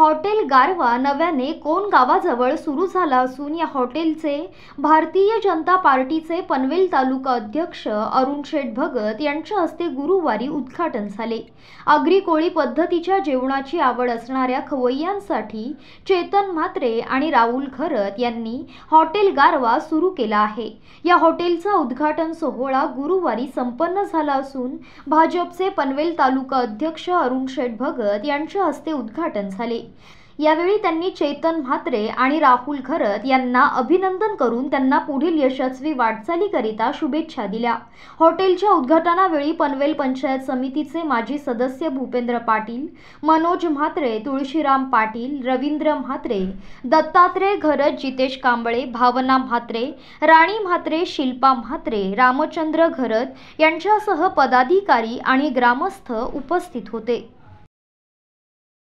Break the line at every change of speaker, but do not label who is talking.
hotel गारवा नव्याने कोण गावाजवळ सुरू झाला असून या हॉटेलचे भारतीय जनता पार्टीचे पनवेल तालुका अध्यक्ष अरुण शेठ भगत यांच्या हस्ते गुरुवारी उद्घाटन झाले आगरी कोळी पद्धतीच्या जेवणाची आवड असणाऱ्या खवय्यांसाठी चेतन म्हात्रे आणि राहुल खरत यांनी हॉटेल गारवा सुरू केला आहे या हॉटेलचा उद्घाटन सोहळा गुरुवारी संपन्न झाला असून भाजपचे पनवेल तालुका अध्यक्ष अरुण शेठ भगत यांच्या हस्ते उद्घाटन झाले यावेळी त्यांनी चेतन म्हात्रे आणि राहुल खरत यांना अभिनंदन करून त्यांना पुढील यशस्वी वाटचालीकरिता शुभेच्छा दिल्या हॉटेलच्या उद्घाटनावेळी पनवेल पंचायत समितीचे माजी सदस्य भूपेंद्र पाटील मनोज म्हात्रे तुळशीराम पाटील रवींद्र म्हात्रे दत्तात्रय घरत जितेश कांबळे भावना म्हात्रे राणी म्हात्रे शिल्पा म्हात्रे रामचंद्र घरत यांच्यासह पदाधिकारी आणि ग्रामस्थ उपस्थित होते